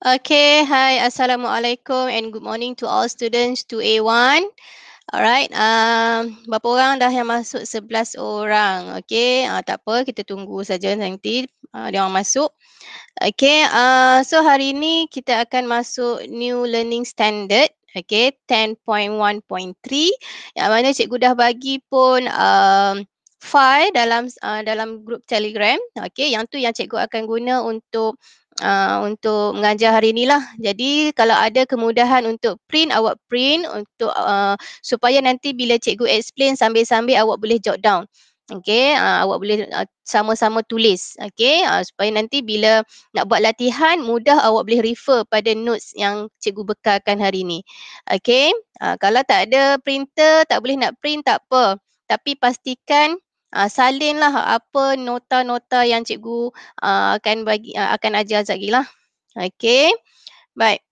Okay, hi, assalamualaikum and good morning to all students to A1. Alright, um, berapa orang dah yang masuk? 11 orang. Okay, uh, tak apa, kita tunggu saja nanti uh, dia orang masuk. Okay, uh, so hari ini kita akan masuk new learning standard. Okay, 10.1.3 yang mana cikgu dah bagi pun um, file dalam uh, dalam grup telegram. Okay, yang tu yang cikgu akan guna untuk uh, untuk mengajar hari ni lah. Jadi kalau ada kemudahan untuk print, awak print untuk uh, supaya nanti bila cikgu explain sambil-sambil awak boleh jot down. Okay, uh, awak boleh uh, sama-sama tulis. Okay, uh, supaya nanti bila nak buat latihan mudah awak boleh refer pada notes yang cikgu bekalkan hari ni. Okay, uh, kalau tak ada printer, tak boleh nak print tak apa. Tapi pastikan uh, salinlah apa nota-nota yang cikgu uh, akan bagi uh, akan ajar Zaki lah. Okay, Baik.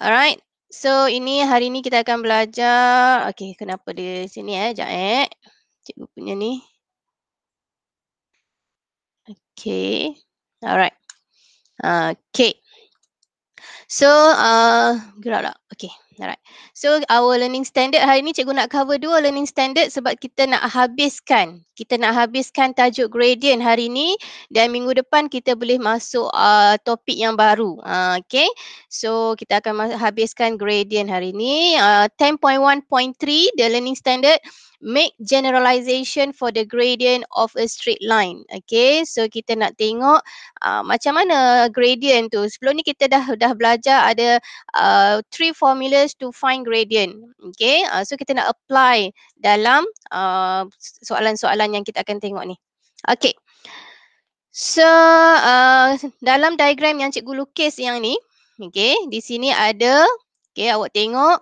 Alright. So ini hari ni kita akan belajar. Okay, kenapa di sini eh? Jap eh. Cikgu punya ni. Okay, Alright. Okay. So, uh, gerak lah. Okay. Alright. So our learning standard hari ni cikgu nak cover dua learning standard sebab kita nak habiskan. Kita nak habiskan tajuk gradient hari ni dan minggu depan kita boleh masuk uh, topik yang baru. Uh, okay. So kita akan habiskan gradient hari ni. Uh, 10.1.3 the learning standard make generalization for the gradient of a straight line. Okay. So kita nak tengok uh, macam mana gradient tu. Sebelum ni kita dah dah belajar ada uh, three formulas is to find gradient. Okay, uh, so kita nak apply dalam uh, soalan-soalan uh, yang kita akan tengok ni. Okay, so uh, dalam diagram yang cikgu lukis yang ni, okay, di sini ada, okay, awak tengok.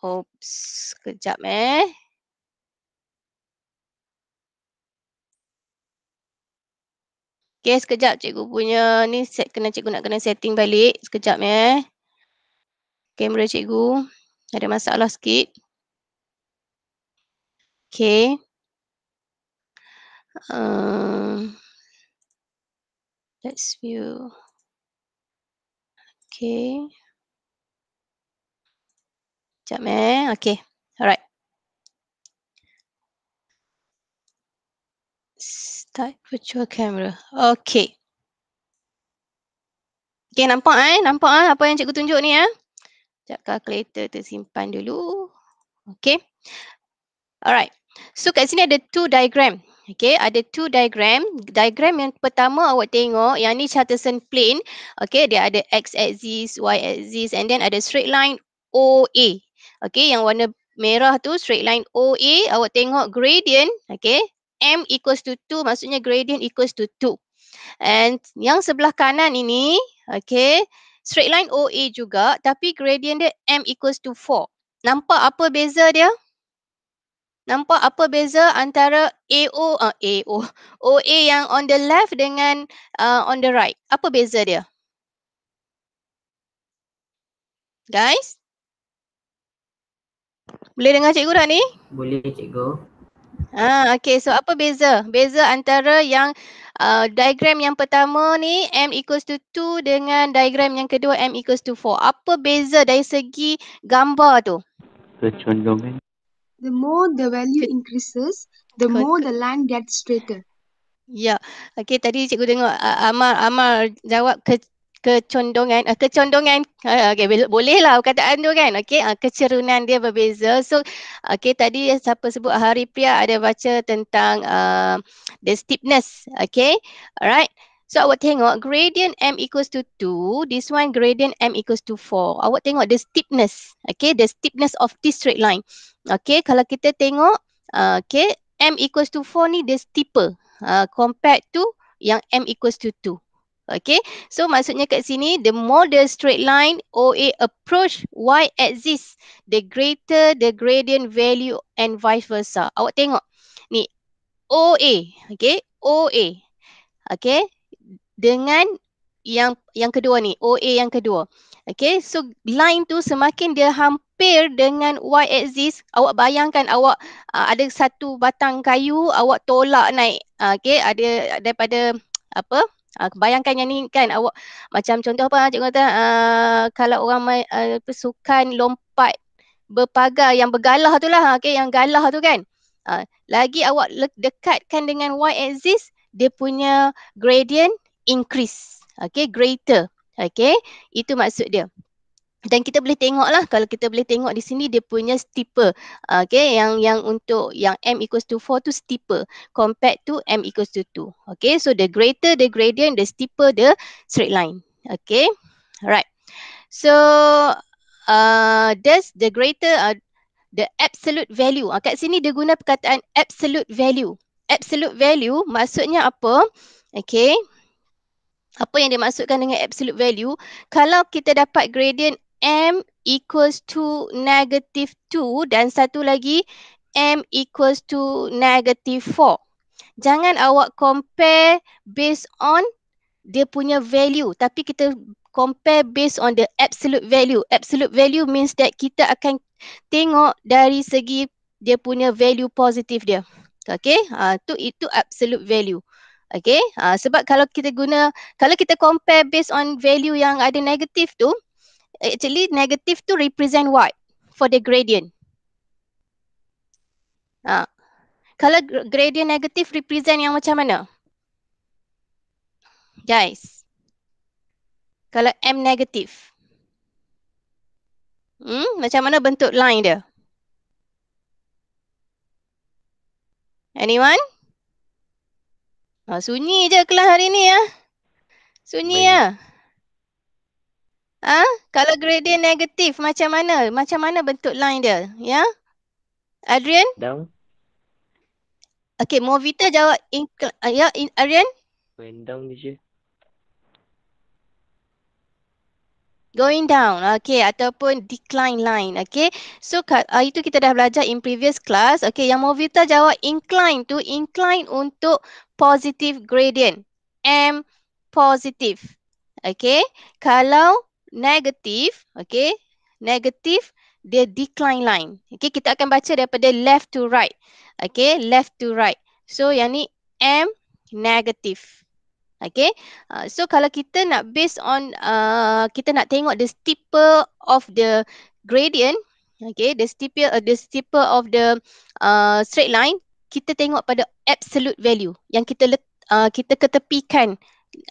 Oops, kejap eh. Okay, sekejap cikgu punya ni set kena cikgu nak kena setting balik. Sekejap eh kamera cikgu. Ada masalah sikit. Okay. Uh, let's view. Okay. Sekejap eh. Okay. Alright. Start virtual camera. Okay. Okay, nampak eh? Nampak eh? Apa yang cikgu tunjuk ni eh? Sekejap calculator tersimpan dulu. Okay. Alright. So kat sini ada two diagram. Okay, ada two diagram. Diagram yang pertama awak tengok, yang ni Chatterton plane. Okay, dia ada x axis, y axis and then ada straight line OA. Okay, yang warna merah tu straight line OA. Awak tengok gradient, okay. M equals to 2, maksudnya gradient equals to 2. And yang sebelah kanan ini, okay, straight line OA juga tapi gradient dia M equals to 4. Nampak apa beza dia? Nampak apa beza antara AO, uh, eh, AO, OA yang on the left dengan uh, on the right? Apa beza dia? Guys? Boleh dengar cikgu dah ni? Boleh cikgu. Ah, okay, so apa beza? Beza antara yang uh, diagram yang pertama ni M equals to 2 dengan diagram yang kedua M equals to 4. Apa beza dari segi gambar tu? Kecondongan. The more the value increases, the more the line gets straighter. Ya. Yeah. Okey tadi cikgu tengok uh, Amar Amar jawab ke kecondongan uh, kecondongan uh, eh, okay, boleh lah perkataan tu kan okey uh, eh, kecerunan dia berbeza so okey tadi siapa sebut hari pria ada baca tentang uh, the steepness okey alright So awak tengok gradient M equals to 2, this one gradient M equals to 4. Awak tengok the steepness, okay, the steepness of this straight line. Okay, kalau kita tengok, uh, okay, M equals to 4 ni the steeper uh, compared to yang M equals to 2. Okay, so maksudnya kat sini the more the straight line OA approach Y axis, the greater the gradient value and vice versa. Awak tengok ni OA, okay, OA, okay, dengan yang yang kedua ni, OA yang kedua. Okay, so line tu semakin dia hampir dengan Y axis, awak bayangkan awak uh, ada satu batang kayu, awak tolak naik, uh, okay, ada daripada apa, Uh, ah, bayangkan yang ni kan awak macam contoh apa ah, cikgu kata uh, kalau orang main uh, sukan lompat berpagar yang bergalah tu lah okay, yang galah tu kan uh, lagi awak dekatkan dengan y axis dia punya gradient increase okay greater okay itu maksud dia dan kita boleh tengok lah kalau kita boleh tengok di sini dia punya steeper ah, okay yang yang untuk yang m equals to 4 tu steeper compared to m equals to 2 okay so the greater the gradient the steeper the straight line okay alright so uh, ah, there's the greater uh, the absolute value uh, kat sini dia guna perkataan absolute value absolute value maksudnya apa okay apa yang dimaksudkan dengan absolute value kalau kita dapat gradient M equals to negative 2 dan satu lagi M equals to negative 4. Jangan awak compare based on dia punya value tapi kita compare based on the absolute value. Absolute value means that kita akan tengok dari segi dia punya value positif dia. Okay, ha, tu itu absolute value. Okay, ha, sebab kalau kita guna, kalau kita compare based on value yang ada negatif tu, actually negative to represent what for the gradient. Ha. Kalau gradient negatif represent yang macam mana? Guys. Kalau M negatif. Hmm, macam mana bentuk line dia? Anyone? Ha, sunyi je kelas hari ni ya. Sunyi ya. Ha? Kalau gradient negatif macam mana? Macam mana bentuk line dia? Ya? Adrian? Down. Okay, Movita jawab in, uh, ya, in, Adrian? Going down ni je. Going down, okay. Ataupun decline line, okay. So, uh, itu kita dah belajar in previous class. Okay, yang Movita jawab incline tu, incline untuk positive gradient. M positive, okay. Kalau negatif, okay, negatif dia decline line. Okay, kita akan baca daripada left to right. Okay, left to right. So, yang ni M negatif. Okay, uh, so kalau kita nak based on, uh, kita nak tengok the steeper of the gradient, okay, the steeper, uh, the steeper of the uh, straight line, kita tengok pada absolute value yang kita let, uh, kita ketepikan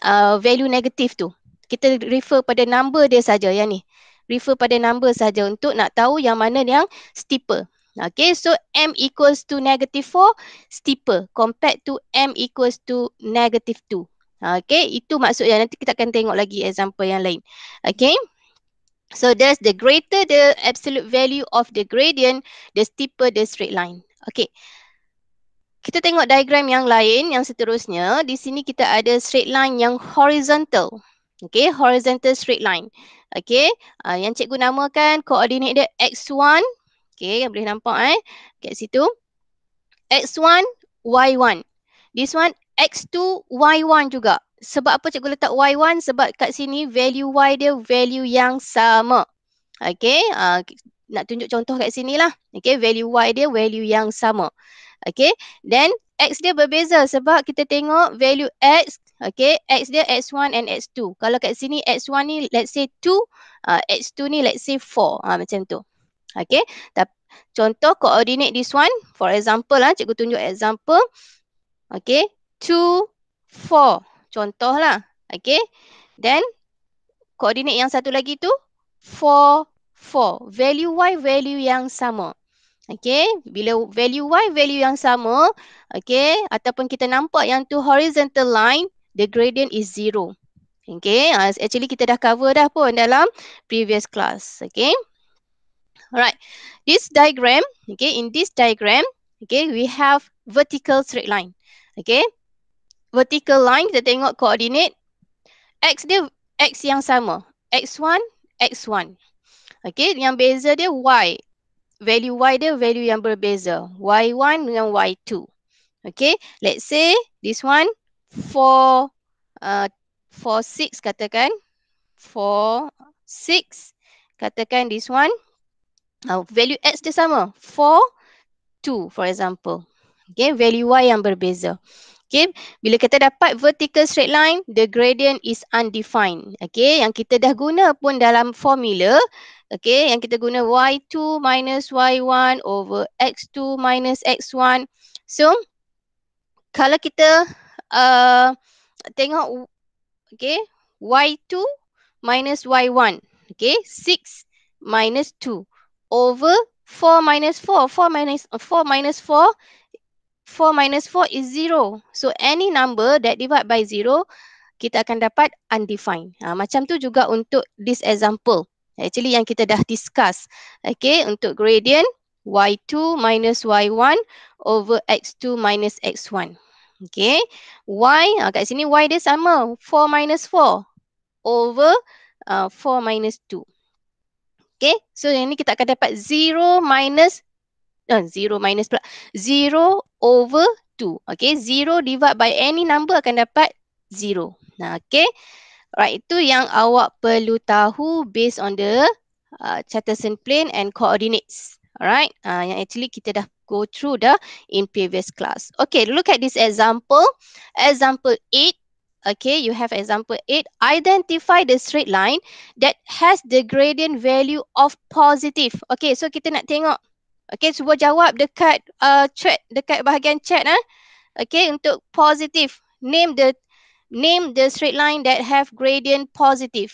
uh, value negatif tu kita refer pada number dia saja yang ni. Refer pada number saja untuk nak tahu yang mana yang steeper. Okay, so M equals to negative 4, steeper compared to M equals to negative 2. Okay, itu maksudnya nanti kita akan tengok lagi example yang lain. Okay, so there's the greater the absolute value of the gradient, the steeper the straight line. Okay, kita tengok diagram yang lain yang seterusnya. Di sini kita ada straight line yang horizontal. Okay, horizontal straight line. Okay, uh, yang cikgu namakan koordinat dia x1. Okay, yang boleh nampak eh. Kat situ. x1, y1. This one, x2, y1 juga. Sebab apa cikgu letak y1? Sebab kat sini value y dia value yang sama. Okay, uh, nak tunjuk contoh kat sini lah. Okay, value y dia value yang sama. Okay, then x dia berbeza sebab kita tengok value x Okay, X dia X1 and X2. Kalau kat sini X1 ni let's say 2, uh, X2 ni let's say 4. Ha, ah, macam tu. Okay, contoh coordinate this one. For example, lah, cikgu tunjuk example. Okay, 2, 4. Contoh lah. Okay, then coordinate yang satu lagi tu 4, 4. Value Y, value yang sama. Okay, bila value Y, value yang sama, okay, ataupun kita nampak yang tu horizontal line, the gradient is zero. Okay, uh, actually kita dah cover dah pun dalam previous class. Okay. Alright, this diagram, okay, in this diagram, okay, we have vertical straight line. Okay, vertical line, kita tengok koordinat, X dia, X yang sama. X1, X1. Okay, yang beza dia Y. Value Y dia, value yang berbeza. Y1 dengan Y2. Okay, let's say this one, four uh, four six katakan four six katakan this one uh, value x dia sama four two for example okay value y yang berbeza okay bila kita dapat vertical straight line the gradient is undefined okay yang kita dah guna pun dalam formula okay yang kita guna y2 minus y1 over x2 minus x1 so kalau kita uh, tengok okay, y2 minus y1. Okay, 6 minus 2 over 4 minus 4. 4 minus, 4 minus 4, 4 minus 4 is 0. So, any number that divide by 0, kita akan dapat undefined. Ha, macam tu juga untuk this example. Actually, yang kita dah discuss. Okay, untuk gradient y2 minus y1 over x2 minus x1. Okay. Y uh, kat sini Y dia sama. 4 minus 4 over uh, ah, 4 minus 2. Okay. So yang ni kita akan dapat 0 minus. Uh, eh, 0 minus pula. 0 over 2. Okay. 0 divide by any number akan dapat 0. Nah, okay. Right. Itu yang awak perlu tahu based on the uh, ah, Chatterson plane and coordinates. Alright. Uh, yang actually kita dah go through the in previous class. Okay, look at this example. Example 8. Okay, you have example 8. Identify the straight line that has the gradient value of positive. Okay, so kita nak tengok. Okay, cuba jawab dekat uh, chat, dekat bahagian chat. Eh? Okay, untuk positive. Name the name the straight line that have gradient positive.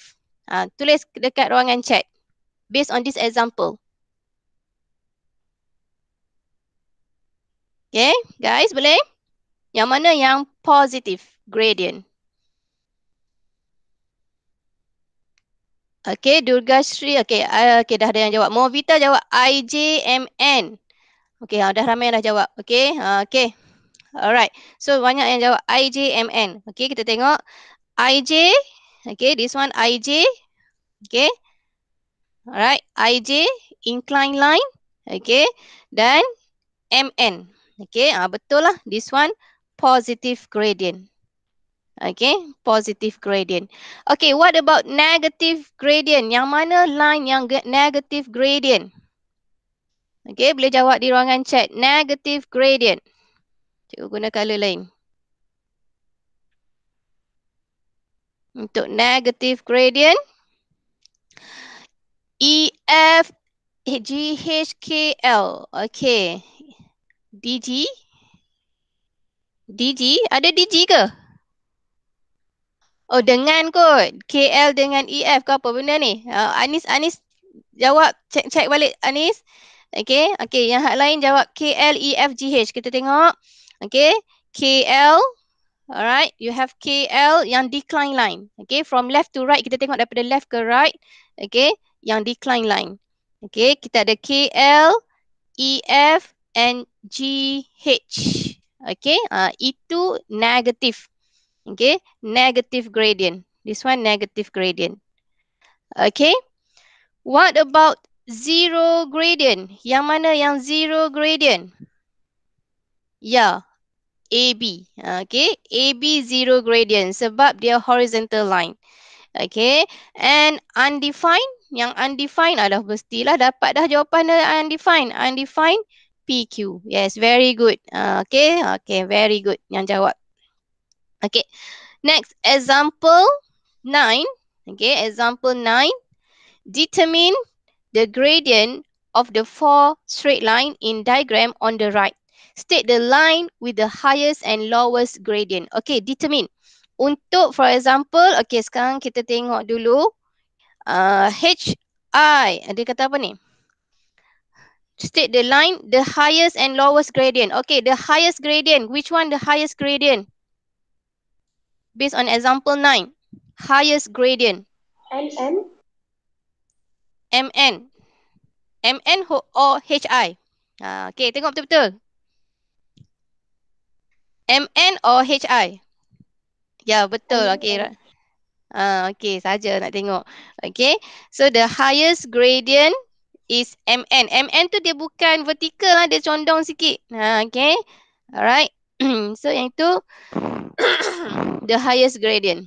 Uh, tulis dekat ruangan chat based on this example. Okay, guys, boleh? Yang mana yang positive gradient? Okay, Durga Sri. Okay, uh, okay dah ada yang jawab. Movita jawab IJMN. Okay, uh, dah ramai dah jawab. Okay, uh, okay. Alright, so banyak yang jawab IJMN. Okay, kita tengok. IJ, okay, this one IJ. Okay. Alright, IJ, incline line. Okay, dan MN. Okay, ha, betul lah. This one, positive gradient. Okay, positive gradient. Okay, what about negative gradient? Yang mana line yang negative gradient? Okay, boleh jawab di ruangan chat. Negative gradient. Cikgu guna colour lain. Untuk negative gradient. E F G H K L. Okay. DG? DG? Ada DG ke? Oh, dengan kot. KL dengan EF ke apa benda ni? Ah, Anis, Anis jawab, check, check balik Anis. Okay, okay. Yang hak lain jawab KL, EF, GH. Kita tengok. Okay, KL. Alright, you have KL yang decline line. Okay, from left to right. Kita tengok daripada left ke right. Okay, yang decline line. Okay, kita ada KL, EF, NGH. Okay, uh, itu negatif. Okay, negative gradient. This one negative gradient. Okay, what about zero gradient? Yang mana yang zero gradient? Ya, yeah. AB. Okay, AB zero gradient sebab dia horizontal line. Okay, and undefined. Yang undefined adalah mestilah dapat dah jawapan undefined. Undefined. PQ. Yes, very good. Uh, okay, okay, very good yang jawab. Okay, next example 9. Okay, example 9. Determine the gradient of the four straight line in diagram on the right. State the line with the highest and lowest gradient. Okay, determine. Untuk for example, okay sekarang kita tengok dulu. Uh, ah, HI, dia kata apa ni? state the line, the highest and lowest gradient. Okay, the highest gradient. Which one the highest gradient? Based on example nine, Highest gradient. MN. MN. MN or HI? Ah, okay, tengok betul-betul. MN or HI? Ya, betul. Okay. Uh, okay, saja nak tengok. Okay. So, the highest gradient is MN. MN tu dia bukan vertikal lah. Dia condong sikit. Ha, okay. Alright. so yang itu the highest gradient.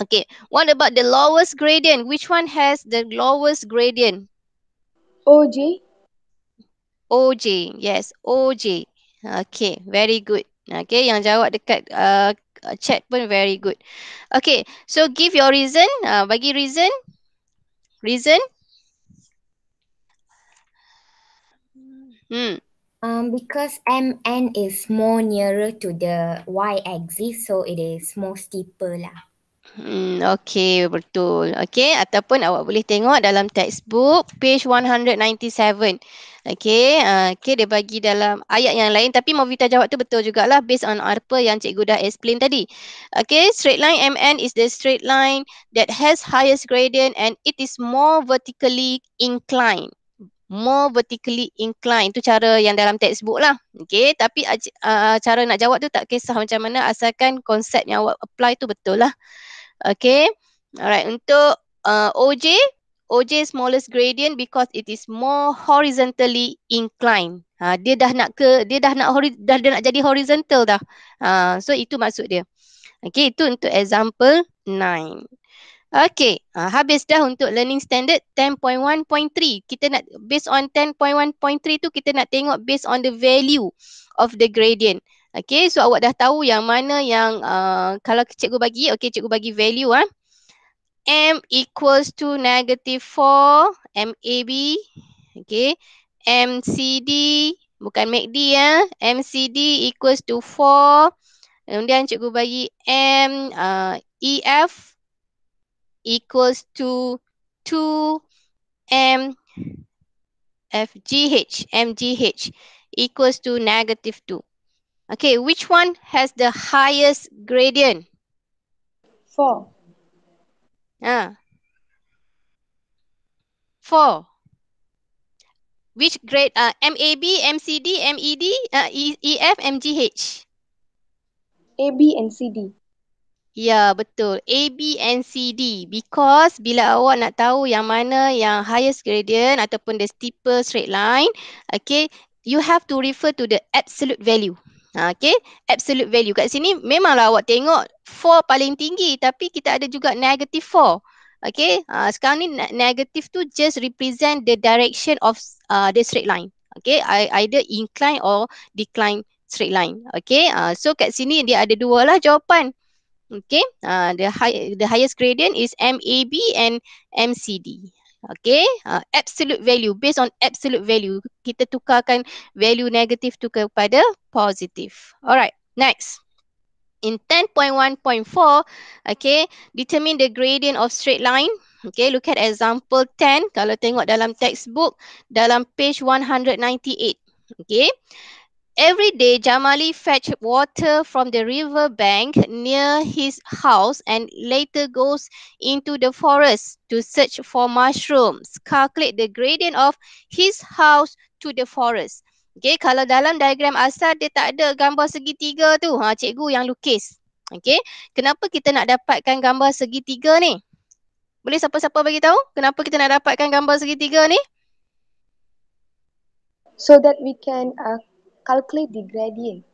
Okay. What about the lowest gradient? Which one has the lowest gradient? OJ. OJ. Yes. OJ. Okay. Very good. Okay. Yang jawab dekat uh, chat pun very good. Okay. So give your reason. Uh, bagi reason. Reason. Reason. Hmm. Um, because MN is more nearer to the Y axis, so it is more steeper lah. Hmm, okay, betul. Okay, ataupun awak boleh tengok dalam textbook page 197. Okay, uh, okay dia bagi dalam ayat yang lain tapi Movita jawab tu betul jugalah based on apa yang cikgu dah explain tadi. Okay, straight line MN is the straight line that has highest gradient and it is more vertically inclined more vertically inclined. Itu cara yang dalam textbook lah. Okay, tapi uh, cara nak jawab tu tak kisah macam mana asalkan konsep yang awak apply tu betul lah. Okay, alright. Untuk uh, OJ, OJ smallest gradient because it is more horizontally inclined. Ha, dia dah nak ke, dia dah nak hori, dah dia nak jadi horizontal dah. Ha, so itu maksud dia. Okay, itu untuk example 9. Okay, ha, ah, habis dah untuk learning standard 10.1.3. Kita nak based on 10.1.3 tu kita nak tengok based on the value of the gradient. Okay, so awak dah tahu yang mana yang uh, kalau cikgu bagi, okay cikgu bagi value ah. Ha. M equals to negative 4 MAB. Okay, MCD bukan MACD ya. Ah. MCD equals to 4. Kemudian cikgu bagi M uh, EF equals to 2 m FGH, MGH equals to negative 2. Okay, which one has the highest gradient? 4. Ah. 4. Which grade? Uh, MAB, MCD, MED, uh, EF, MGH? AB and CD. Ya betul. A, B and C, D. Because bila awak nak tahu yang mana yang highest gradient ataupun the steeper straight line, okay, you have to refer to the absolute value. Ha, okay, absolute value. Kat sini memanglah awak tengok 4 paling tinggi tapi kita ada juga negative 4. Okay, uh, sekarang ni negative tu just represent the direction of uh, the straight line. Okay, I, either incline or decline straight line. Okay, uh, so kat sini dia ada dua lah jawapan. Okay, uh, the high, the highest gradient is MAB and MCD. Okay, uh, absolute value based on absolute value kita tukarkan value negatif tu kepada positif. Alright, next. In 10.1.4, okay, determine the gradient of straight line. Okay, look at example 10. Kalau tengok dalam textbook, dalam page 198. Okay, Every day, Jamali fetched water from the river bank near his house and later goes into the forest to search for mushrooms. Calculate the gradient of his house to the forest. Okay, kalau dalam diagram asal dia tak ada gambar segitiga tu. Ha, cikgu yang lukis. Okay, kenapa kita nak dapatkan gambar segitiga ni? Boleh siapa-siapa bagi tahu kenapa kita nak dapatkan gambar segitiga ni? So that we can uh, calculate the gradient.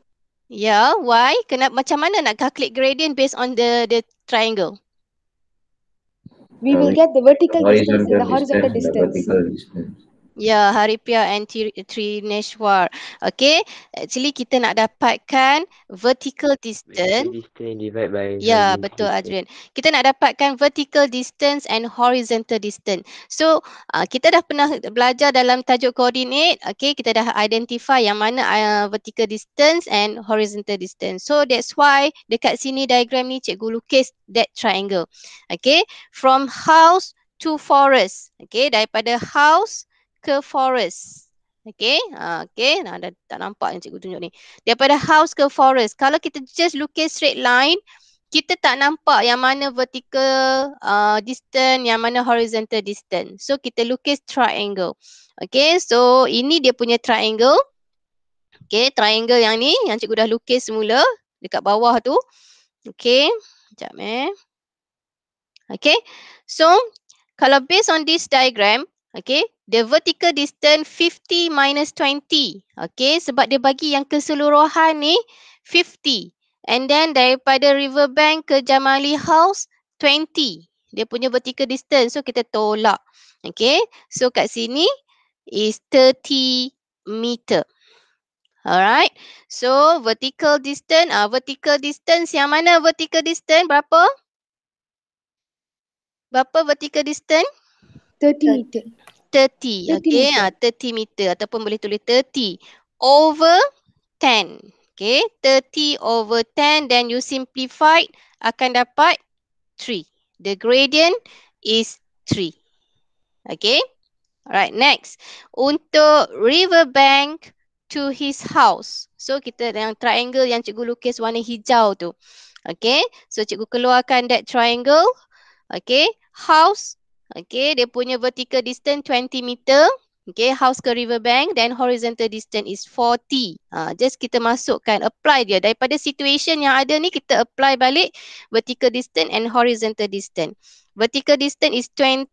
Yeah, why? Kenapa macam mana nak calculate gradient based on the the triangle? We will get the vertical distance and the horizontal distance. Ya, Haripia and Trineshwar. Okay, actually kita nak dapatkan vertical distance. Vertical distance divide by... Ya, betul Adrian. Kita nak dapatkan vertical distance and horizontal distance. So, uh, kita dah pernah belajar dalam tajuk koordinat. Okay, kita dah identify yang mana uh, vertical distance and horizontal distance. So, that's why dekat sini diagram ni cikgu lukis that triangle. Okay, from house to forest. Okay, daripada house ke forest? Okay. Ha, okay. Nah, dah, tak nampak yang cikgu tunjuk ni. Daripada house ke forest. Kalau kita just lukis straight line, kita tak nampak yang mana vertical uh, distance, yang mana horizontal distance. So, kita lukis triangle. Okay. So, ini dia punya triangle. Okay. Triangle yang ni, yang cikgu dah lukis semula dekat bawah tu. Okay. Sekejap eh. Okay. So, kalau based on this diagram, okay, The vertical distance 50 minus 20. Okay, sebab dia bagi yang keseluruhan ni 50. And then daripada riverbank ke Jamali House 20. Dia punya vertical distance. So kita tolak. Okay, so kat sini is 30 meter. Alright, so vertical distance. Ah, uh, Vertical distance yang mana vertical distance berapa? Berapa vertical distance? 30 meter. 30, 30 okay meter. Uh, ah, 30 meter ataupun boleh tulis 30 over 10 okay 30 over 10 then you simplify akan dapat 3 the gradient is 3 okay alright next untuk river bank to his house so kita yang triangle yang cikgu lukis warna hijau tu okay so cikgu keluarkan that triangle okay house Okay, dia punya vertical distance 20 meter. Okay, house ke river bank, Then horizontal distance is 40. Ha, just kita masukkan, apply dia. Daripada situation yang ada ni, kita apply balik vertical distance and horizontal distance. Vertical distance is 20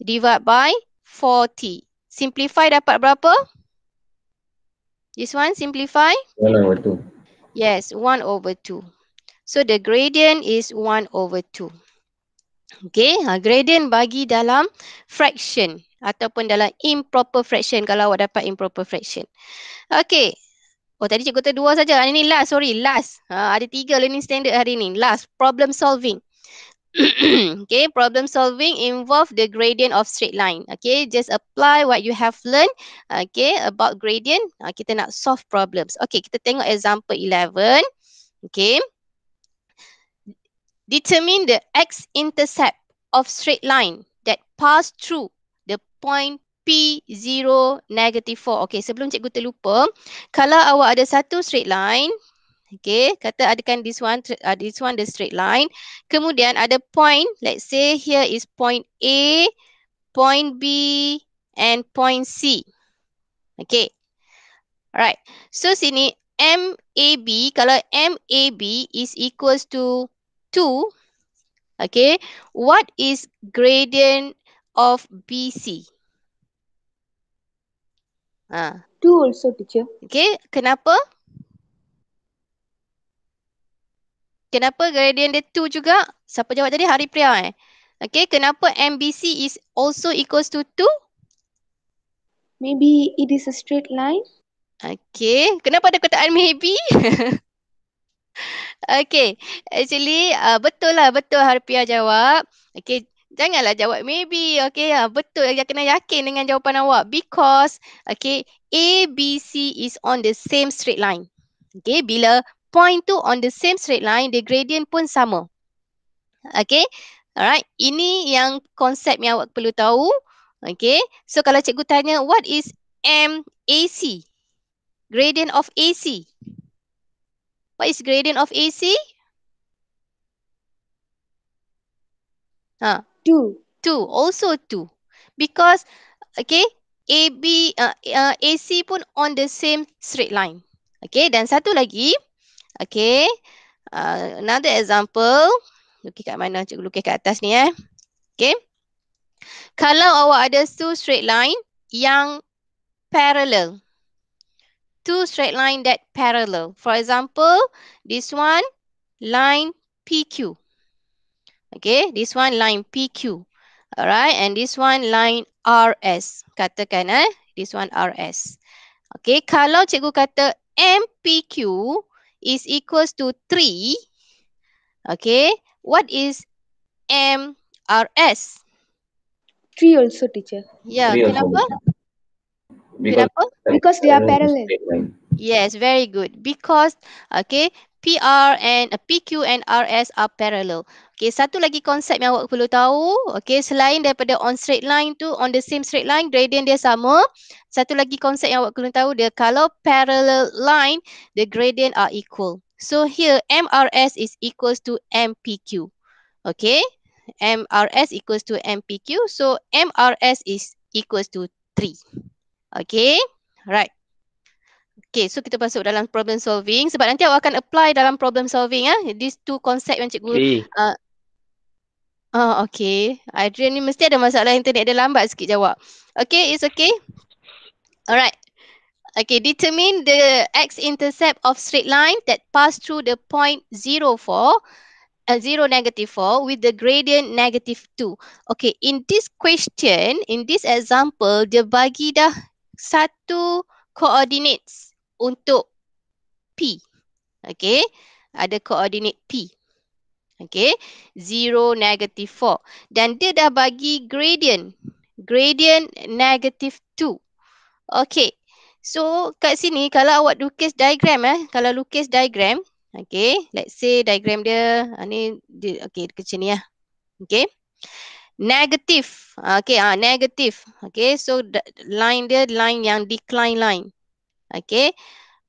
divided by 40. Simplify dapat berapa? This one, simplify. 1 over 2. Yes, 1 over 2. So the gradient is 1 over 2. Okay, ha, gradient bagi dalam fraction ataupun dalam improper fraction kalau awak dapat improper fraction. Okay. Oh tadi cikgu kata dua saja. Ah, ini last, sorry, last. Ha, ada tiga learning standard hari ini. Last, problem solving. okay, problem solving involve the gradient of straight line. Okay, just apply what you have learned. Okay, about gradient. Ha, kita nak solve problems. Okay, kita tengok example 11. Okay. Determine the x-intercept of straight line that pass through the point P0, negative 4. Okay, sebelum cikgu terlupa, kalau awak ada satu straight line, okay, kata adakan this one, uh, this one the straight line. Kemudian ada point, let's say here is point A, point B and point C. Okay. Alright. So sini MAB, kalau MAB is equals to two, okay, what is gradient of BC? Ah, ha. two also teacher. Okay, kenapa? Kenapa gradient dia two juga? Siapa jawab tadi? Hari Priya eh. Okay, kenapa MBC is also equals to two? Maybe it is a straight line. Okay, kenapa ada kataan maybe? Okay, actually uh, betul lah betul Harpia jawab. Okay, janganlah jawab maybe. Okay, uh, ah, betul. Ya kena yakin dengan jawapan awak because okay A B C is on the same straight line. Okay, bila point tu on the same straight line, the gradient pun sama. Okay, alright. Ini yang konsep yang awak perlu tahu. Okay, so kalau cikgu tanya what is mAC? Gradient of AC. What is gradient of AC? Huh. Two. Two. Also two. Because, okay, AB, uh, uh, AC pun on the same straight line. Okay, dan satu lagi. Okay, uh, another example. Lukis kat mana? Cikgu lukis kat atas ni eh. Okay. Kalau awak ada two straight line yang parallel two straight line that parallel. For example, this one line PQ. Okay, this one line PQ. Alright, and this one line RS. Katakan eh, this one RS. Okay, kalau cikgu kata MPQ is equals to 3. Okay, what is MRS? 3 also teacher. Yeah, three kenapa? Also. Because, because they are parallel. Yes, very good. Because, okay, PR and uh, PQ and RS are parallel. Okay, satu lagi konsep yang awak perlu tahu. Okay, selain daripada on straight line tu, on the same straight line, gradient dia sama. Satu lagi konsep yang awak perlu tahu, dia kalau parallel line, the gradient are equal. So here, MRS is equals to MPQ. Okay, MRS equals to MPQ. So MRS is equals to 3. Okay. Right. Okay, so kita masuk dalam problem solving sebab nanti awak akan apply dalam problem solving ya. Eh? These two concept yang cikgu. Okay. Uh, oh, okay. Adrian ni mesti ada masalah internet dia lambat sikit jawab. Okay, it's okay. Alright. Okay, determine the x-intercept of straight line that pass through the point 0, 4, and 0, negative 4 with the gradient negative 2. Okay, in this question, in this example, dia bagi dah satu coordinates untuk P. Okay. Ada koordinat P. Okay. Zero, negative four. Dan dia dah bagi gradient. Gradient negative two. Okay. So kat sini kalau awak lukis diagram eh. Kalau lukis diagram. Okay. Let's say diagram dia. Ah, ni, dia okay. Kecil ni lah. Okay negatif okay, ah negatif okay, so line dia line yang decline line okay,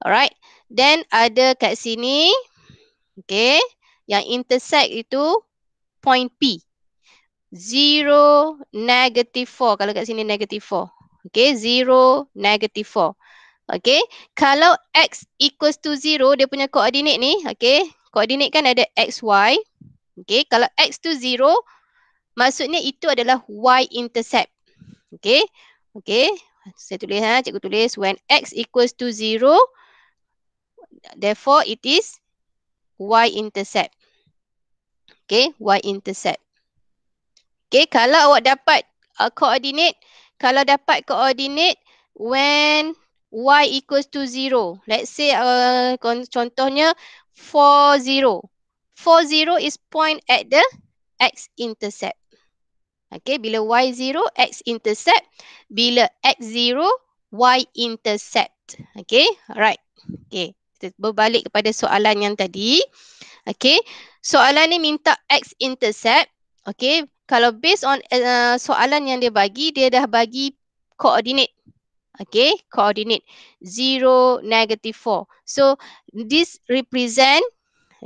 alright then ada kat sini okay, yang intersect itu point P zero negative four. kalau kat sini negative four, okay zero negative four, Okay, kalau x equals to zero, dia punya koordinat ni, okay, koordinat kan ada x y, Okay, kalau x to zero, Maksudnya itu adalah y-intercept. Okay. Okay. Saya tulis ha. Cikgu tulis when x equals to zero. Therefore it is y-intercept. Okay. Y-intercept. Okay. Kalau awak dapat uh, coordinate. Kalau dapat coordinate when y equals to zero. Let's say uh, contohnya four zero, four zero is point at the x-intercept. Okey, bila y0, x intercept. Bila x0, y intercept. Okey, alright. Okey, kita berbalik kepada soalan yang tadi. Okey, soalan ni minta x intercept. Okey, kalau based on uh, soalan yang dia bagi, dia dah bagi koordinat. Okey, koordinat 0, negative 4. So, this represent,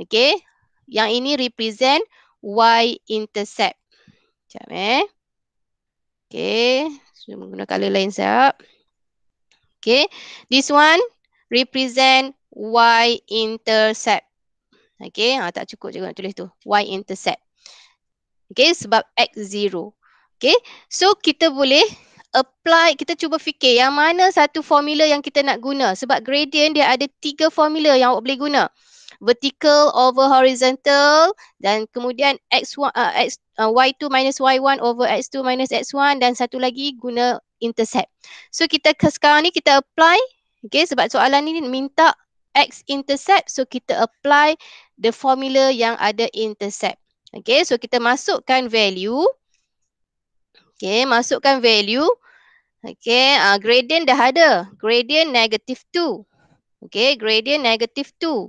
okey, yang ini represent y intercept. Sekejap eh. Okay. Sudah menggunakan color lain sekejap. Okay. This one represent Y intercept. Okay. Ha, tak cukup juga nak tulis tu. Y intercept. Okay. Sebab X zero. Okay. So kita boleh apply. Kita cuba fikir yang mana satu formula yang kita nak guna. Sebab gradient dia ada tiga formula yang awak boleh guna. Vertical over horizontal dan kemudian X1, uh, ah, X2 uh, y2 minus y1 over x2 minus x1 dan satu lagi guna intercept. So kita ke sekarang ni kita apply okay sebab soalan ni minta x intercept so kita apply the formula yang ada intercept. Okay so kita masukkan value okay masukkan value okay uh, gradient dah ada gradient negative 2 okay gradient negative 2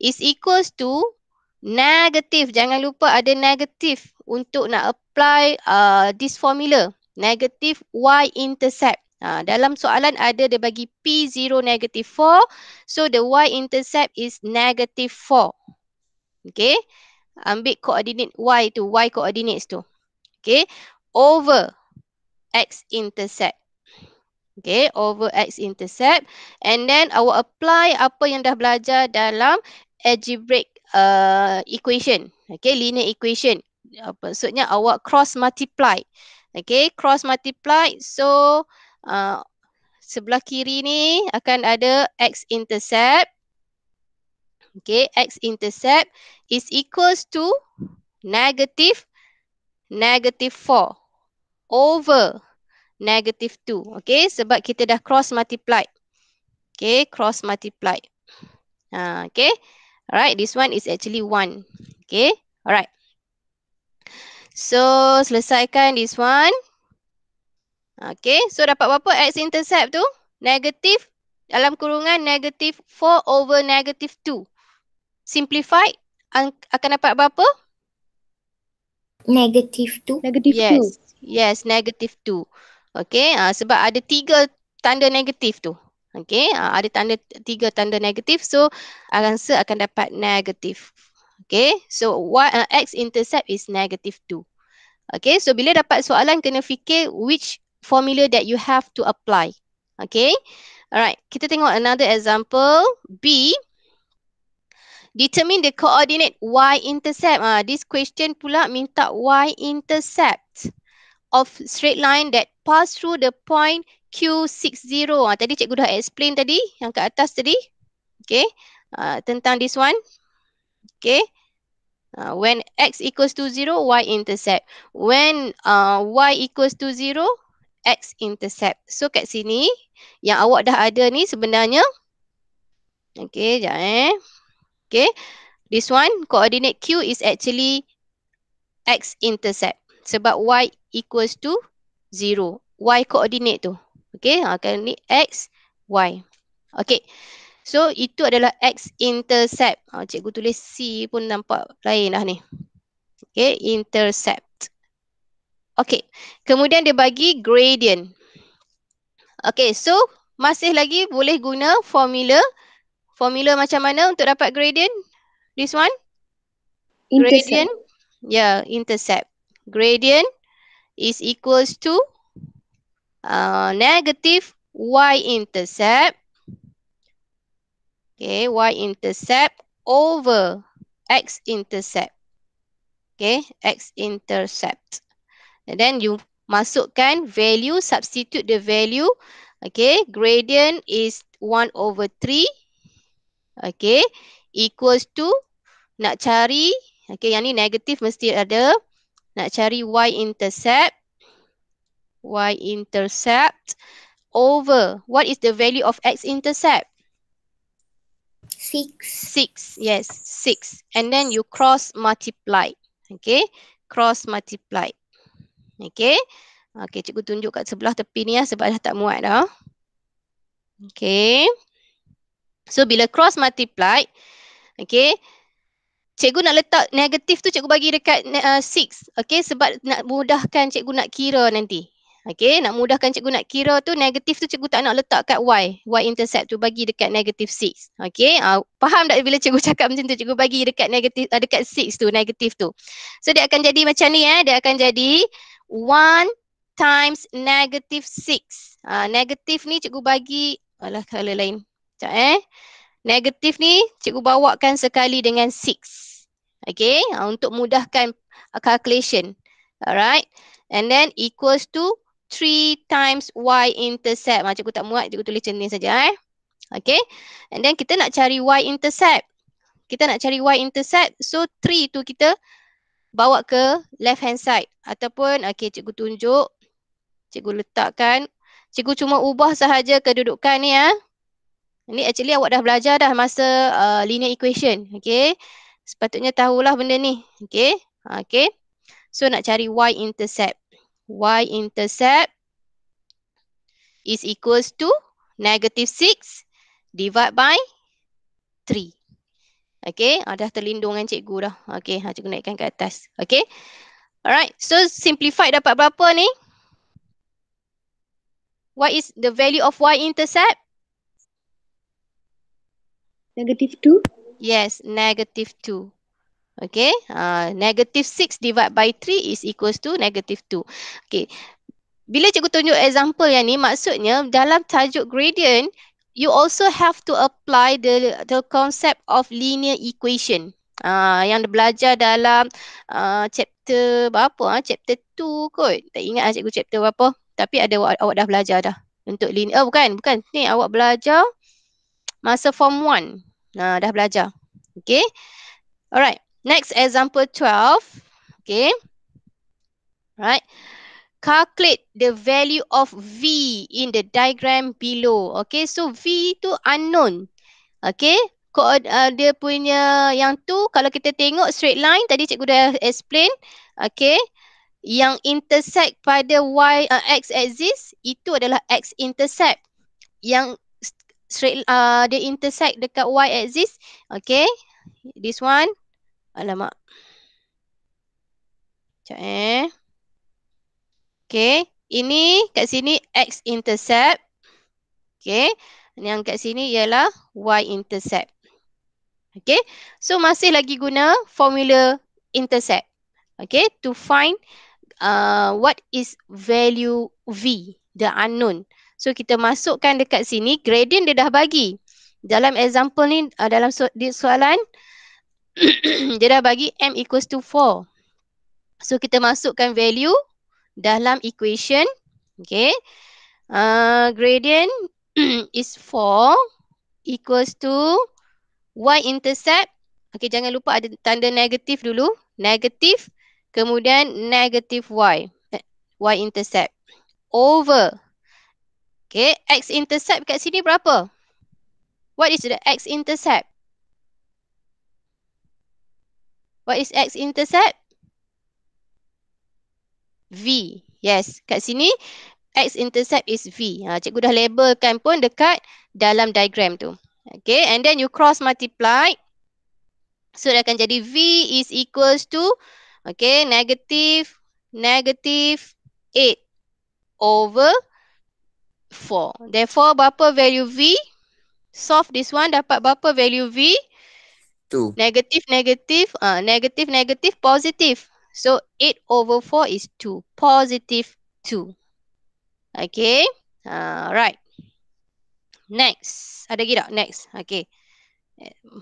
is equals to negatif jangan lupa ada negatif untuk nak apply uh, this formula negatif y intercept uh, ha, dalam soalan ada dia bagi p0 negative 4 so the y intercept is negative 4 okay ambil koordinat y tu y coordinates tu okay over x intercept Okay, over x-intercept. And then, I will apply apa yang dah belajar dalam algebraic uh, uh, equation. Okay, linear equation. Uh, maksudnya awak cross multiply. Okay, cross multiply. So, uh, sebelah kiri ni akan ada x-intercept. Okay, x-intercept is equals to negative negative 4 over negative 2. Okay, sebab kita dah cross multiply. Okay, cross multiply. Uh, okay. Alright, this one is actually one. Okay, alright. So, selesaikan this one. Okay, so dapat berapa x-intercept tu? Negative, dalam kurungan negative 4 over negative 2. Simplified, akan dapat berapa? Negative 2. Negative yes. 2. Yes, negative 2. Okay, uh, sebab ada tiga tanda negatif tu. Okay, uh, ah, ada tanda tiga tanda negatif. So, answer akan dapat negatif. Okay, so what uh, X intercept is negative 2. Okay, so bila dapat soalan, kena fikir which formula that you have to apply. Okay, alright. Kita tengok another example. B, determine the coordinate Y intercept. Uh, this question pula minta Y intercept of straight line that pass through the point Q60. Ha, ah, tadi cikgu dah explain tadi yang kat atas tadi. Okay. Uh, tentang this one. Okay. Uh, when x equals to zero, y intercept. When uh, y equals to zero, x intercept. So kat sini, yang awak dah ada ni sebenarnya. Okay, jap eh. Okay. This one, coordinate q is actually x intercept. Sebab y equals to zero. Y coordinate tu. Okay, akan ah, ni X, Y. Okay, so itu adalah X intercept. Ha, cikgu tulis C pun nampak lain lah ni. Okay, intercept. Okay, kemudian dia bagi gradient. Okay, so masih lagi boleh guna formula. Formula macam mana untuk dapat gradient? This one? Intercept. Gradient. Yeah, intercept. Gradient is equals to uh, negative y-intercept. Okay, y-intercept over x-intercept. Okay, x-intercept. And then you masukkan value, substitute the value. Okay, gradient is 1 over 3. Okay, equals to, nak cari, okay, yang ni negatif mesti ada. Nak cari y-intercept y-intercept over what is the value of x-intercept? Six. Six, yes, six. And then you cross multiply. Okay, cross multiply. Okay, okay, cikgu tunjuk kat sebelah tepi ni ya, sebab dah tak muat dah. Okay, so bila cross multiply, okay, cikgu nak letak negatif tu cikgu bagi dekat 6. Uh, okay, sebab nak mudahkan cikgu nak kira nanti. Okay, nak mudahkan cikgu nak kira tu negatif tu cikgu tak nak letak kat Y. Y intercept tu bagi dekat negatif 6. Okay, uh, ah, faham tak bila cikgu cakap macam tu cikgu bagi dekat negatif uh, dekat 6 tu, negatif tu. So dia akan jadi macam ni eh, dia akan jadi 1 times negative 6. Uh, ah, negatif ni cikgu bagi, alah kalau lain. Sekejap eh. Negatif ni cikgu bawakan sekali dengan 6. Okay, uh, untuk mudahkan uh, calculation. Alright. And then equals to 3 times y intercept. Macam aku tak muat, aku tulis macam ni saja eh. Okay. And then kita nak cari y intercept. Kita nak cari y intercept. So 3 tu kita bawa ke left hand side ataupun okay, cikgu tunjuk. Cikgu letakkan. Cikgu cuma ubah sahaja kedudukan ni ya. Eh. Ini actually awak dah belajar dah masa uh, linear equation. Okay. Sepatutnya tahulah benda ni. Okay. Okay. So nak cari y intercept. Y intercept is equals to negative 6 divide by 3. Okay, ah, dah terlindung kan cikgu dah. Okay, ah, cikgu naikkan ke atas. Okay, alright. So, simplified dapat berapa ni? What is the value of Y intercept? Negative 2. Yes, negative 2. Okay, uh, negative 6 divided by 3 is equals to negative 2. Okay, bila cikgu tunjuk example yang ni, maksudnya dalam tajuk gradient, you also have to apply the the concept of linear equation. Uh, yang belajar dalam uh, chapter berapa? Ha? Chapter 2 kot. Tak ingat lah cikgu chapter berapa. Tapi ada awak, awak dah belajar dah. Untuk linear. Oh, bukan, bukan. Ni awak belajar masa form 1. Nah, uh, dah belajar. Okay. Alright. Next example 12. Okay. Right. Calculate the value of V in the diagram below. Okay. So V tu unknown. Okay. Koord, uh, dia punya yang tu kalau kita tengok straight line tadi cikgu dah explain. Okay. Yang intersect pada y uh, x axis itu adalah x intercept. Yang straight uh, dia intersect dekat y axis. Okay. This one. Alamak. Sekejap eh. Okay. Ini kat sini x-intercept. Okay. Yang kat sini ialah y-intercept. Okay. So masih lagi guna formula intercept. Okay. To find uh, what is value v. The unknown. So kita masukkan dekat sini. Gradient dia dah bagi. Dalam example ni, uh, dalam so soalan. Uh, dia dah bagi M equals to 4. So kita masukkan value dalam equation. Okay. Uh, gradient is 4 equals to Y intercept. Okay jangan lupa ada tanda negatif dulu. Negatif. Kemudian negatif Y. Eh, y intercept. Over. Okay. X intercept kat sini berapa? What is the X intercept? What is x-intercept? V. Yes, kat sini x-intercept is V. Ha, cikgu dah labelkan pun dekat dalam diagram tu. Okay, and then you cross multiply. So, dia akan jadi V is equals to, okay, negative, negative 8 over 4. Therefore, berapa value V? Solve this one, dapat berapa value V? Two. Negative, negative, uh, negative, negative, positive. So, 8 over 4 is 2. Positive 2. Okay. Alright. Next. Ada lagi tak? Next. Okay.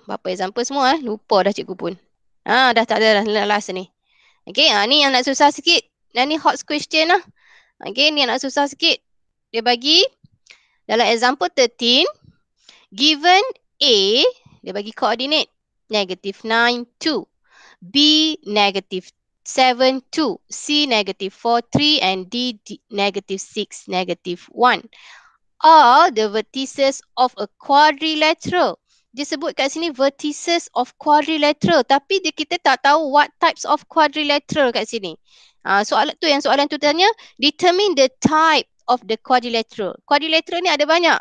Berapa example semua eh? Lupa dah cikgu pun. Ah, dah tak ada dah last ni. Okay. Ah, ni yang nak susah sikit. Dan ni hot question lah. Okay. Ni yang nak susah sikit. Dia bagi dalam example 13. Given A. Dia bagi koordinat negative 9, 2. B, negative 7, 2. C, negative 4, 3. And D, negative 6, negative 1. All the vertices of a quadrilateral. Dia sebut kat sini vertices of quadrilateral. Tapi dia, kita tak tahu what types of quadrilateral kat sini. Ha, soalan tu yang soalan tu tanya. Determine the type of the quadrilateral. Quadrilateral ni ada banyak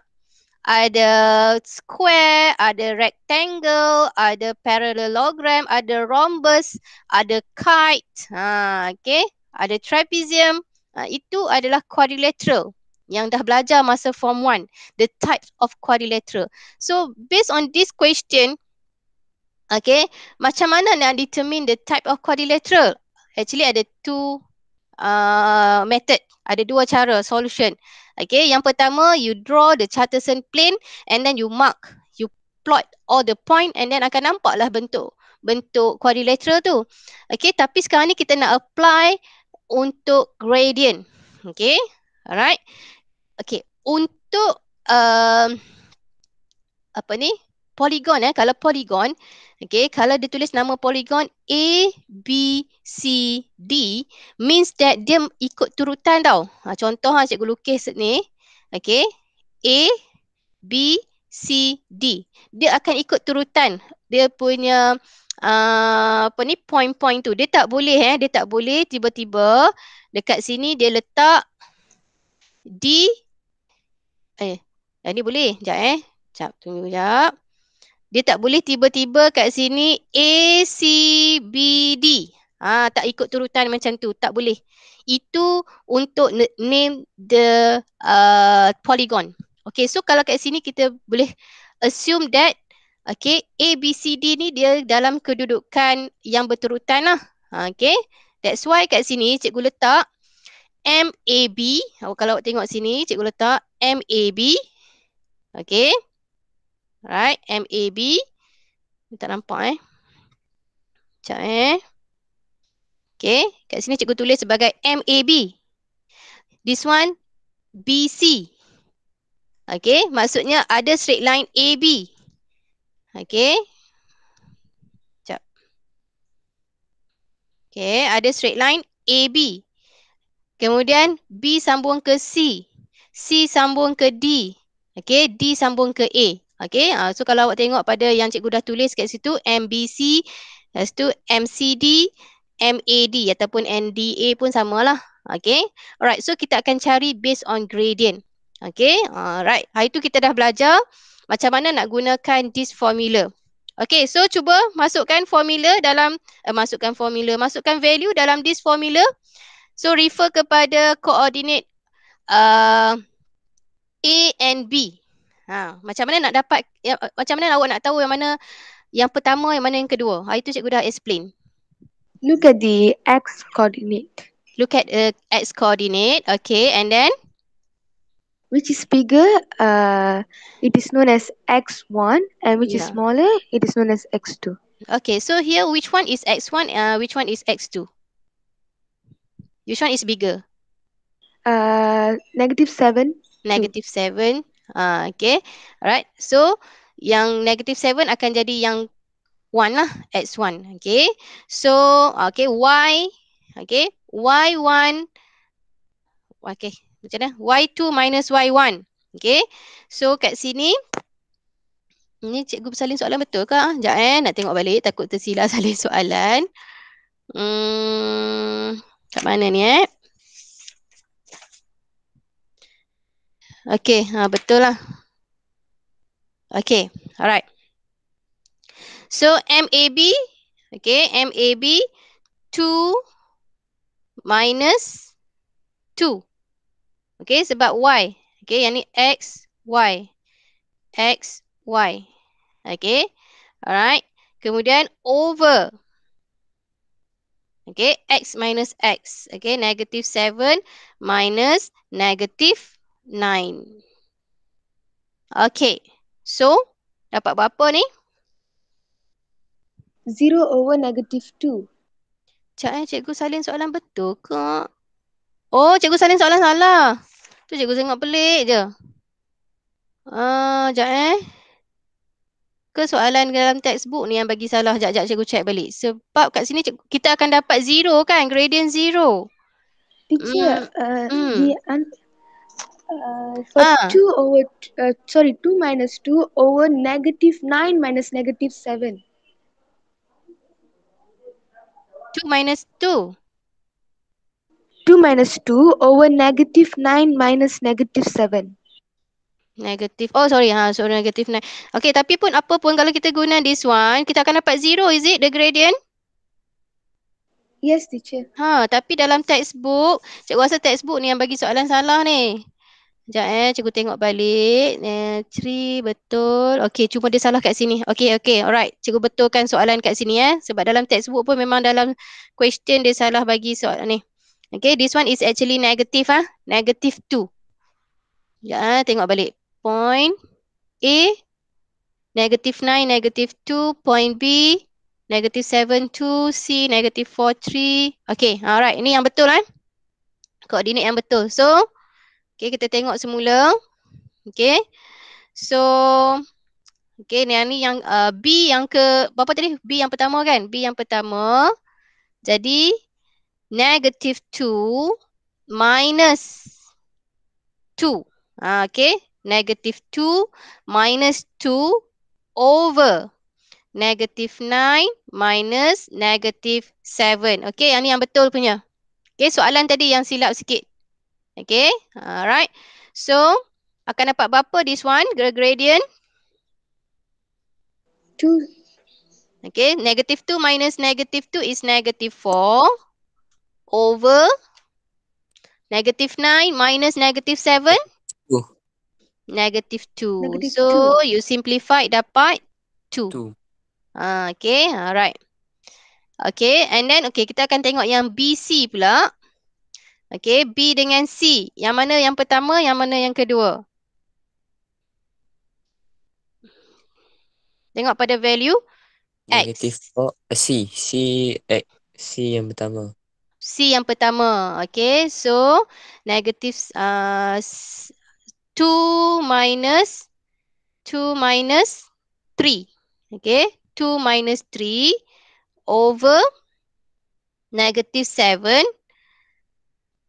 ada square, ada rectangle, ada parallelogram, ada rhombus, ada kite, ha, okay, ada trapezium. Ha, itu adalah quadrilateral yang dah belajar masa form 1, the type of quadrilateral. So based on this question, okay, macam mana nak determine the type of quadrilateral? Actually ada two Uh, method. Ada dua cara solution. Okay, yang pertama you draw the Cartesian plane and then you mark, you plot all the point and then akan nampaklah bentuk bentuk quadrilateral tu. Okay, tapi sekarang ni kita nak apply untuk gradient. Okay, alright. Okay, untuk uh, apa ni? Polygon eh. Kalau polygon, Okay, kalau dia tulis nama poligon A, B, C, D means that dia ikut turutan tau. Ha, contoh ha, cikgu lukis ni. Okay, A, B, C, D. Dia akan ikut turutan. Dia punya uh, apa ni point-point tu. Dia tak boleh eh. Dia tak boleh tiba-tiba dekat sini dia letak D. Eh, ni boleh. Sekejap eh. Sekejap, tunggu sekejap. Dia tak boleh tiba-tiba kat sini A, C, B, D. Ha, tak ikut turutan macam tu. Tak boleh. Itu untuk name the uh, polygon. Okay, so kalau kat sini kita boleh assume that okay, A, B, C, D ni dia dalam kedudukan yang berturutan lah. Ha, okay, that's why kat sini cikgu letak M, A, B. Kalau tengok sini cikgu letak M, A, B. Okay. Right? MAB. Tak nampak eh. Sekejap eh. Okay. Kat sini cikgu tulis sebagai MAB. This one BC. Okay. Maksudnya ada straight line AB. Okay. Sekejap. Okay. Ada straight line AB. Kemudian B sambung ke C. C sambung ke D. Okay. D sambung ke A. Okay, uh, ah, so kalau awak tengok pada yang cikgu dah tulis kat situ, MBC, lepas tu MCD, MAD ataupun NDA pun samalah. Okay, alright, so kita akan cari based on gradient. Okay, alright, hari tu kita dah belajar macam mana nak gunakan this formula. Okay, so cuba masukkan formula dalam, uh, masukkan formula, masukkan value dalam this formula. So refer kepada koordinat uh, A and B. Ha, macam mana nak dapat ya, eh, macam mana awak nak tahu yang mana yang pertama yang mana yang kedua? Ha, itu cikgu dah explain. Look at the x coordinate. Look at the eh, x coordinate. Okay, and then which is bigger uh, it is known as x1 and which yeah. is smaller it is known as x2. Okay, so here which one is x1 uh, which one is x2? Which one is bigger? Uh, negative 7. Negative 7. Ha, okay. Alright. So, yang negative 7 akan jadi yang 1 lah. X1. Okay. So, okay. Y. Okay. Y1. Okay. Macam mana? Y2 minus Y1. Okay. So, kat sini. Ini cikgu bersalin soalan betul ke? Ah, sekejap eh. Nak tengok balik. Takut tersilap salin soalan. Hmm, kat mana ni eh? Okay, ha, betul lah. Okay, alright. So, MAB, okay, MAB 2 minus 2. Okay, sebab Y. Okay, yang ni X, Y. X, Y. Okay, alright. Kemudian, over. Okay, X minus X. Okay, negative 7 minus negative 2. 9. Okay. So, dapat berapa ni? 0 over negative 2. Macam eh, cikgu salin soalan betul ke? Oh, cikgu salin soalan salah. Tu cikgu tengok pelik je. Ah, sekejap uh, eh. Ke soalan dalam textbook ni yang bagi salah. Sekejap cikgu check balik. Sebab kat sini cikgu, kita akan dapat 0 kan? Gradient 0. Teacher, mm. uh, mm. Uh, for ah. 2 over uh, sorry 2 minus 2 over negative 9 minus negative 7 2 minus 2 2 minus 2 over negative 9 minus negative 7 negative oh sorry ha sorry negative 9 Okay, tapi pun apa pun kalau kita guna this one kita akan dapat zero, is it the gradient Yes, teacher. Ha, tapi dalam textbook, cikgu rasa textbook ni yang bagi soalan salah ni. Sekejap eh, cikgu tengok balik. Eh, Tri betul. Okey, cuma dia salah kat sini. Okey, okey. Alright. Cikgu betulkan soalan kat sini eh. Sebab dalam textbook pun memang dalam question dia salah bagi soalan ni. Okey, this one is actually negative ah. Ha? Negative 2. Sekejap eh, tengok balik. Point A, negative 9, negative 2. Point B, negative 7, 2. C, negative 4, 3. Okey, alright. Ini yang betul kan? Eh? Koordinat yang betul. So, Okay, kita tengok semula. Okay. So, okay, ni yang, ni yang uh, B yang ke, berapa tadi? B yang pertama kan? B yang pertama. Jadi, negative 2 minus 2. Ha, ah, okay, negative 2 minus 2 over negative 9 minus negative 7. Okay, yang ni yang betul punya. Okay, soalan tadi yang silap sikit. Okay. Alright. So, akan dapat berapa this one? Gradient? 2. Okay. Negative 2 minus negative 2 is negative 4 over negative 9 minus negative 7? Negative 2. So, two. you simplify dapat 2. Uh, ah, okay. Alright. Okay. And then, okay. Kita akan tengok yang BC pula. Okay, B dengan C. Yang mana yang pertama, yang mana yang kedua? Tengok pada value X. Negative eh, 4, C. C, X. C yang pertama. C yang pertama. Okay, so negative uh, 2 minus 2 minus 3. Okay, 2 minus 3 over negative 7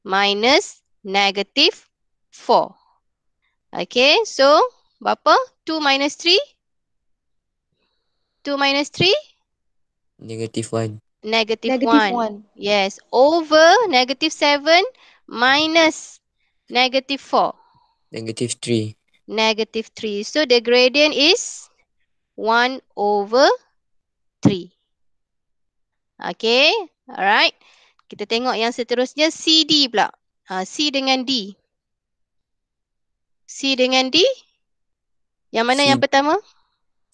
minus negative 4. Okay, so berapa? 2 minus 3? 2 minus 3? Negative 1. Negative 1. Yes, over negative 7 minus negative 4. Negative 3. Negative 3. So the gradient is 1 over 3. Okay, alright. Kita tengok yang seterusnya CD pula. Ha, C dengan D. C dengan D. Yang mana C. yang pertama?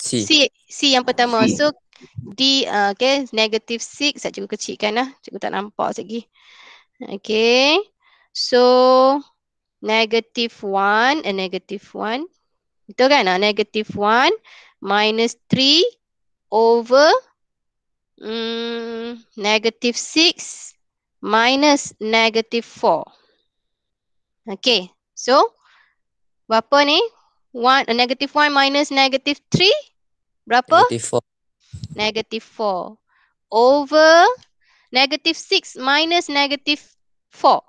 C. C, C yang pertama. C. So D uh, okay. negative 6. Saya cuba kecilkan lah. Cuba tak nampak segi. Okay. So negative 1 and negative 1. Betul kan? Uh, negative 1 minus 3 over mm, negative 6 minus negative 4. Okay, so berapa ni? One, uh, negative 1 minus negative 3? Berapa? Negative 4. Negative 4. Over negative 6 minus negative 4.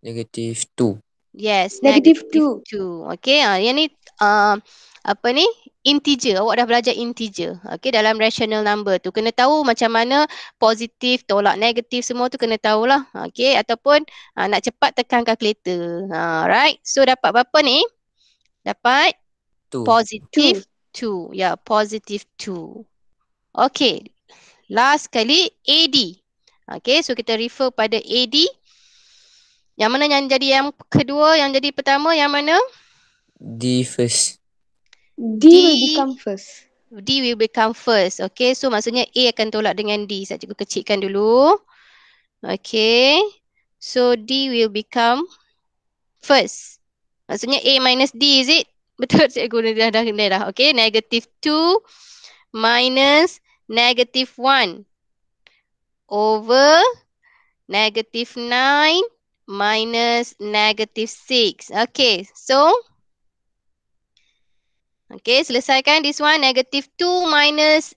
Negative 2. Yes, negative, negative 2. 2. Okay, uh, yang ni, uh, apa ni? integer awak dah belajar integer okay? dalam rational number tu kena tahu macam mana positif tolak negatif semua tu kena tahulah okay? ataupun uh, nak cepat tekan calculator alright ah, so dapat berapa ni dapat 2 positif 2 ya positive 2 okay? last kali ad okay? so kita refer pada ad yang mana yang jadi yang kedua yang jadi pertama yang mana d first D, D will become first. D will become first. Okay, so maksudnya A akan tolak dengan D. Saya cuba kecilkan dulu. Okay. So, D will become first. Maksudnya A minus D, is it? Betul, cikgu dah dah dah dah. Okay, negative 2 minus negative 1 over negative 9 minus negative 6. Okay, so Okay, selesaikan this one. Negative 2 minus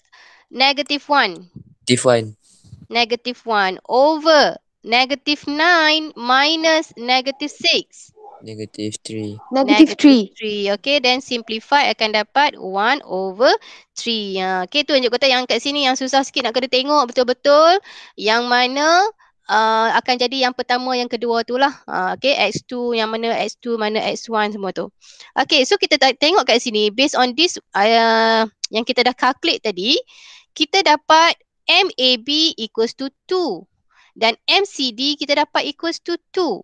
negative 1. Negative 1. Negative 1 over negative 9 minus negative 6. Negative 3. Negative 3. 3. Okay, then simplify akan dapat 1 over 3. Ah, okay, Okay, tunjuk kotak yang kat sini yang susah sikit nak kena tengok betul-betul. Yang mana uh, akan jadi yang pertama yang kedua tu lah uh, okay x2 yang mana x2 mana x1 semua tu okay so kita tengok kat sini based on this uh, yang kita dah calculate tadi kita dapat MAB equals to 2 dan MCD kita dapat equals to 2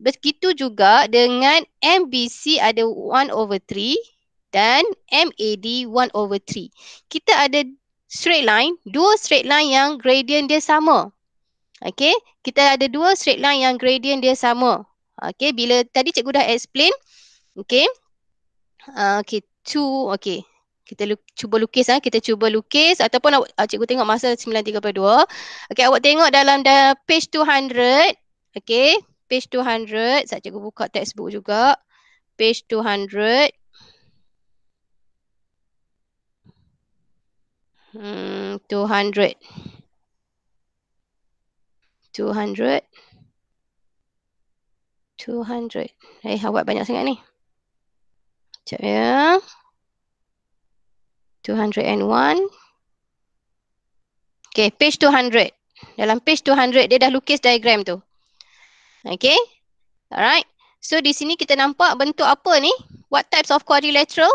begitu juga dengan MBC ada 1 over 3 dan MAD 1 over 3 kita ada straight line, dua straight line yang gradient dia sama. Okay, kita ada dua straight line yang gradient dia sama. Okay, bila tadi cikgu dah explain. Okay, uh, okay two, okay. Kita lu- cuba lukis, ha. kita cuba lukis ataupun awak, uh, cikgu tengok masa 9.32. Okay, awak tengok dalam da- page 200. Okay, page 200. Saya cikgu buka textbook juga. Page 200. Hmm, 200. 200. Eh, awak banyak sangat ni. Sekejap ya. 201. Okay, page 200. Dalam page 200, dia dah lukis diagram tu. Okay. Alright. So, di sini kita nampak bentuk apa ni? What types of quadrilateral?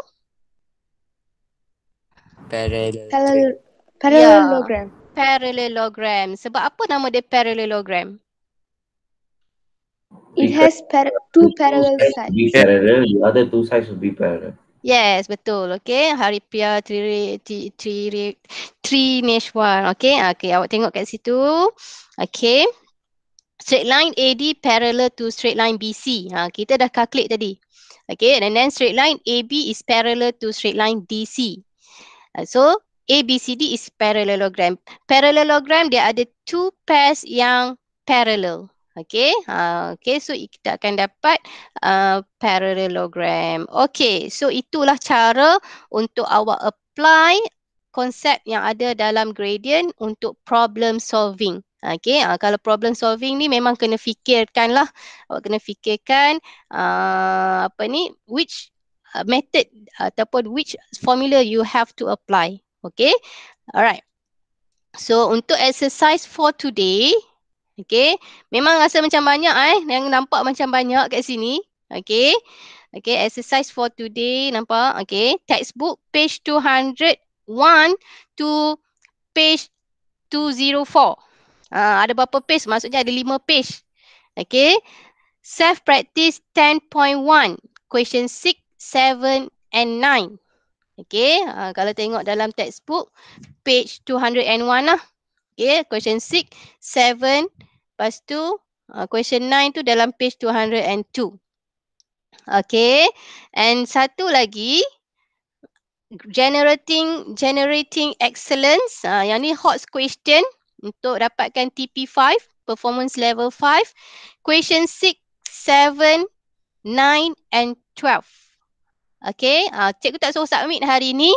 Parallel. Parallelogram. Ya parallelogram. Sebab apa nama dia parallelogram? It has par- two parallel sides. Be parallel, the other two sides will be parallel. Yes, betul. Okay. Hari Pia Tri Tri Tri, tri, tri Neshwar. Okay. Okay. Awak tengok kat situ. Okay. Straight line AD parallel to straight line BC. Ha, kita dah calculate tadi. Okay. And then straight line AB is parallel to straight line DC. Uh, so A, B, C, D is parallelogram. Parallelogram, dia ada two pairs yang parallel. Okay, uh, okay. so kita akan dapat uh, parallelogram. Okay, so itulah cara untuk awak apply konsep yang ada dalam gradient untuk problem solving. Okay, uh, kalau problem solving ni memang kena fikirkan lah. Awak kena fikirkan uh, apa ni, which uh, method ataupun which formula you have to apply. Okay. Alright. So untuk exercise for today, okay. Memang rasa macam banyak eh. Yang nampak macam banyak kat sini. Okay. Okay, exercise for today nampak. Okay, textbook page 201 to page 204. Ah, uh, ada berapa page? Maksudnya ada lima page. Okay, self-practice 10.1, question 6, 7 and 9. Okay, uh, kalau tengok dalam textbook, page 201 lah. Okay, question 6, 7, lepas tu uh, question 9 tu dalam page 202. Okay, and satu lagi, generating generating excellence. Uh, yang ni hot question untuk dapatkan TP5, performance level 5. Question 6, 7, 9 and 12. Okay, uh, ah, cikgu tak suruh submit hari ni.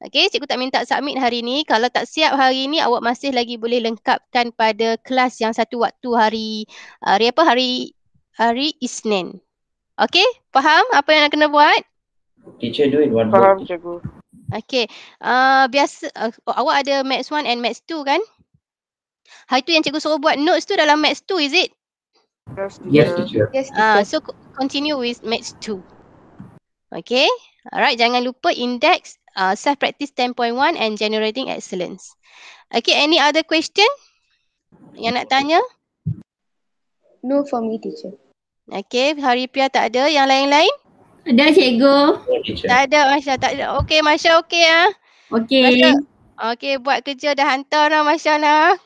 Okay, cikgu tak minta submit hari ni. Kalau tak siap hari ni, awak masih lagi boleh lengkapkan pada kelas yang satu waktu hari, ah, hari apa? Hari hari Isnin. Okay, faham apa yang nak kena buat? Teacher do it one Faham, cikgu. Okay, uh, ah, biasa uh, awak ada Max 1 and Max 2 kan? Hari tu yang cikgu suruh buat notes tu dalam Max 2 is it? Yes, teacher. Yes, teacher. Uh, so continue with Max 2. Okay. Alright, jangan lupa index uh, self-practice 10.1 and generating excellence. Okay, any other question yang nak tanya? No for me, teacher. Okay, Hari Pia tak ada. Yang lain-lain? Ada, cikgu. No, tak ada, Masya. Tak ada. Okay, Masya okay ah. Ha? Okay. Masya, okay, buat kerja dah hantar lah Masya lah.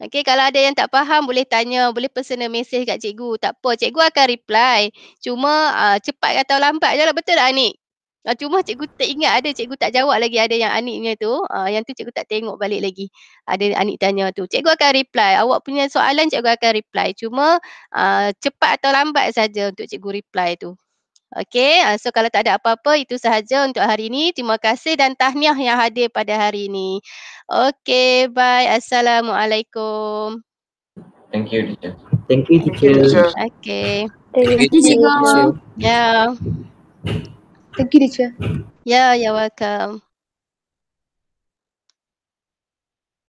Okay, kalau ada yang tak faham boleh tanya, boleh personal message kat cikgu. Tak apa, cikgu akan reply. Cuma uh, cepat atau lambat je lah. Betul tak Anik? Uh, cuma cikgu tak ingat ada, cikgu tak jawab lagi ada yang Aniknya tu. Uh, yang tu cikgu tak tengok balik lagi. Ada Anik tanya tu. Cikgu akan reply. Awak punya soalan cikgu akan reply. Cuma uh, cepat atau lambat saja untuk cikgu reply tu. Okay, eh, so kalau tak ada apa-apa itu sahaja untuk hari ini. Terima kasih dan tahniah yang hadir pada hari ini. Okay, bye. Assalamualaikum. Thank you, teacher. Thank you, teacher. Okay. Thank you, teacher. Yeah. Ya. Thank you, teacher. Yeah, you're ya, welcome.